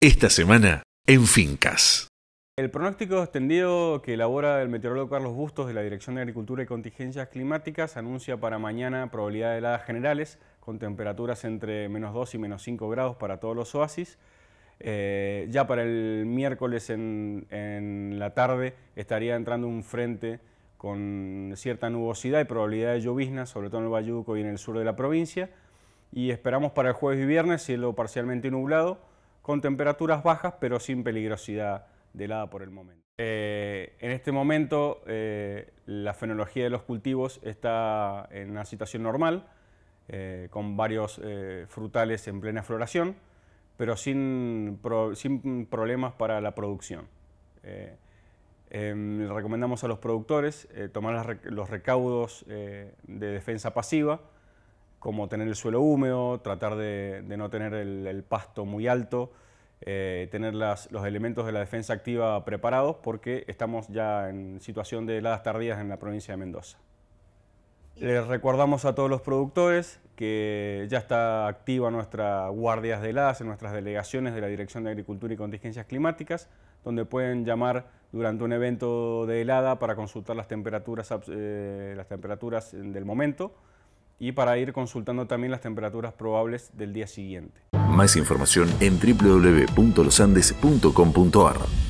Esta semana en Fincas. El pronóstico extendido que elabora el meteorólogo Carlos Bustos de la Dirección de Agricultura y Contingencias Climáticas anuncia para mañana probabilidad de heladas generales con temperaturas entre menos 2 y menos 5 grados para todos los oasis. Eh, ya para el miércoles en, la tarde estaría entrando un frente con cierta nubosidad y probabilidad de llovizna, sobre todo en el Bayuco y en el sur de la provincia. Y esperamos para el jueves y viernes cielo parcialmente nublado con temperaturas bajas pero sin peligrosidad de helada por el momento. Eh, en este momento eh, la fenología de los cultivos está en una situación normal, eh, con varios frutales en plena floración, pero sin, problemas para la producción. Em, recomendamos a los productores tomar los recaudos de defensa pasiva, como tener el suelo húmedo, tratar de, no tener el, pasto muy alto, eh, tener los elementos de la defensa activa preparados porque estamos ya en situación de heladas tardías en la provincia de Mendoza. Les recordamos a todos los productores que ya está activa nuestra guardias de heladas en nuestras delegaciones de la Dirección de Agricultura y Contingencias Climáticas, donde pueden llamar durante un evento de helada para consultar las temperaturas, eh, las temperaturas del momento y para ir consultando también las temperaturas probables del día siguiente. Más información en www.losandes.com.ar.